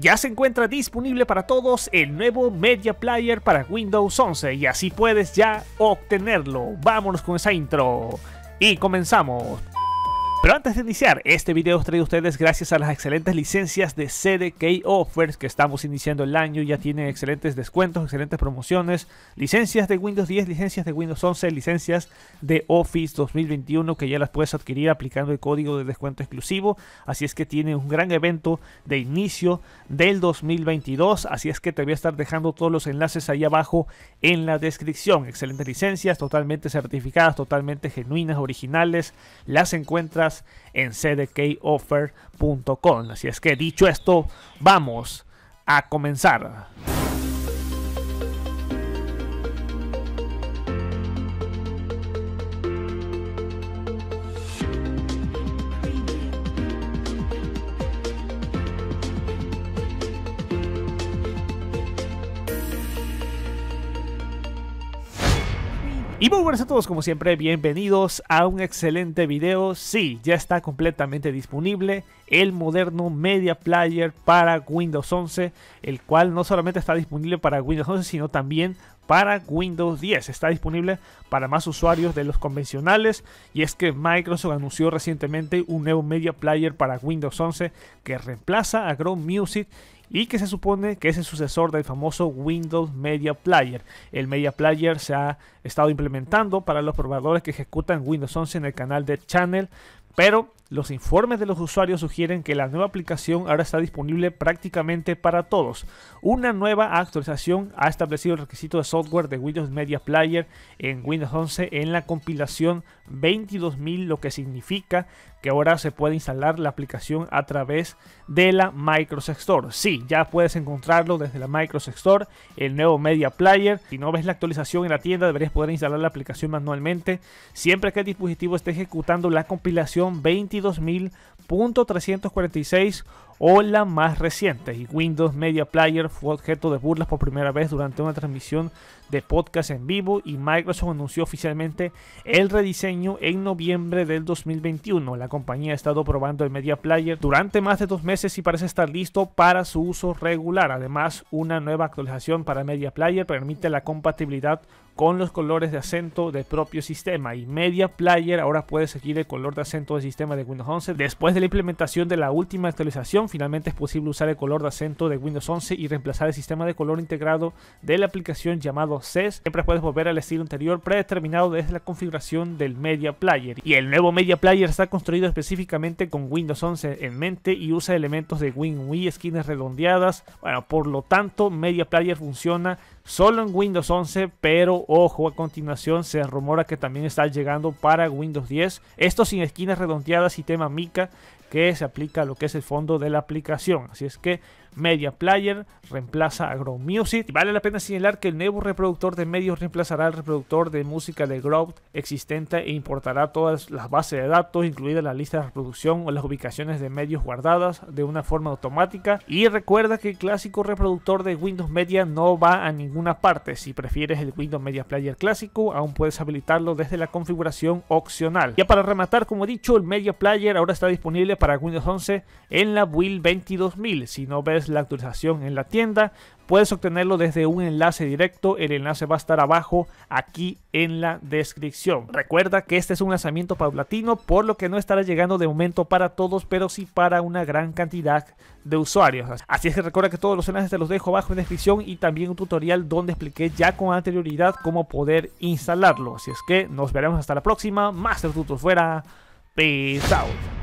Ya se encuentra disponible para todos el nuevo Media Player para Windows 11 y así puedes ya obtenerlo. Vámonos con esa intro y comenzamos. Pero antes de iniciar, este video os traigo a ustedes gracias a las excelentes licencias de CDK Offers que estamos iniciando el año. Ya tienen excelentes descuentos, excelentes promociones, licencias de Windows 10, licencias de Windows 11, licencias de Office 2021 que ya las puedes adquirir aplicando el código de descuento exclusivo. Así es que tiene un gran evento de inicio del 2022. Así es que te voy a estar dejando todos los enlaces ahí abajo en la descripción. Excelentes licencias, totalmente certificadas, totalmente genuinas, originales. Las encuentras en cdkoffer.com. Así es que dicho esto, vamos a comenzar. Y muy buenas a todos, como siempre, bienvenidos a un excelente video. Sí, ya está completamente disponible el moderno Media Player para Windows 11, el cual no solamente está disponible para Windows 11, sino también para Windows 10. Está disponible para más usuarios de los convencionales y es que Microsoft anunció recientemente un nuevo Media Player para Windows 11 que reemplaza a Chrome Music y que se supone que es el sucesor del famoso Windows Media Player. El Media Player se ha estado implementando para los probadores que ejecutan Windows 11 en el canal de Channel, pero los informes de los usuarios sugieren que la nueva aplicación ahora está disponible prácticamente para todos. Una nueva actualización ha establecido el requisito de software de Windows Media Player en Windows 11 en la compilación 22.000, lo que significa que ahora se puede instalar la aplicación a través de la Microsoft Store. Sí, ya puedes encontrarlo desde la Microsoft Store, el nuevo Media Player. Si no ves la actualización en la tienda, deberías poder instalar la aplicación manualmente siempre que el dispositivo esté ejecutando la compilación 22.346 o la más reciente. Y Windows Media Player fue objeto de burlas por primera vez durante una transmisión de podcast en vivo y Microsoft anunció oficialmente el rediseño en noviembre del 2021. La compañía ha estado probando el Media Player durante más de dos meses y parece estar listo para su uso regular. Además, una nueva actualización para Media Player permite la compatibilidad con los colores de acento del propio sistema y Media Player ahora puede seguir el color de acento del sistema de Windows 11 después de la implementación de la última actualización finalmente es posible usar el color de acento de Windows 11 y reemplazar el sistema de color integrado de la aplicación llamado CES. Siempre puedes volver al estilo anterior predeterminado desde la configuración del Media Player. Y el nuevo Media Player está construido específicamente con Windows 11 en mente y usa elementos de WinUI, esquinas redondeadas. Bueno, por lo tanto, Media Player funciona solo en Windows 11, pero ojo, a continuación se rumora que también está llegando para Windows 10. Esto sin esquinas redondeadas y tema mica que se aplica a lo que es el fondo de la aplicación. Así es que Media Player reemplaza a Grow Music. vale la pena señalar que el nuevo reproductor de medios reemplazará al reproductor de música de Grow existente e importará todas las bases de datos, incluida la lista de reproducción o las ubicaciones de medios guardadas de una forma automática. Y recuerda que el clásico reproductor de Windows Media no va a ninguna parte. Si prefieres el Windows Media Player clásico, aún puedes habilitarlo desde la configuración opcional. Ya para rematar, como he dicho, el Media Player ahora está disponible para Windows 11 en la build 22000. Si no ves la actualización en la tienda. Puedes obtenerlo desde un enlace directo, el enlace va a estar abajo aquí en la descripción. Recuerda que este es un lanzamiento paulatino, por lo que no estará llegando de momento para todos, pero sí para una gran cantidad de usuarios. Así es que recuerda que todos los enlaces te los dejo abajo en descripción y también un tutorial donde expliqué ya con anterioridad cómo poder instalarlo. Así es que nos veremos hasta la próxima. Master Tutor fuera. Peace out.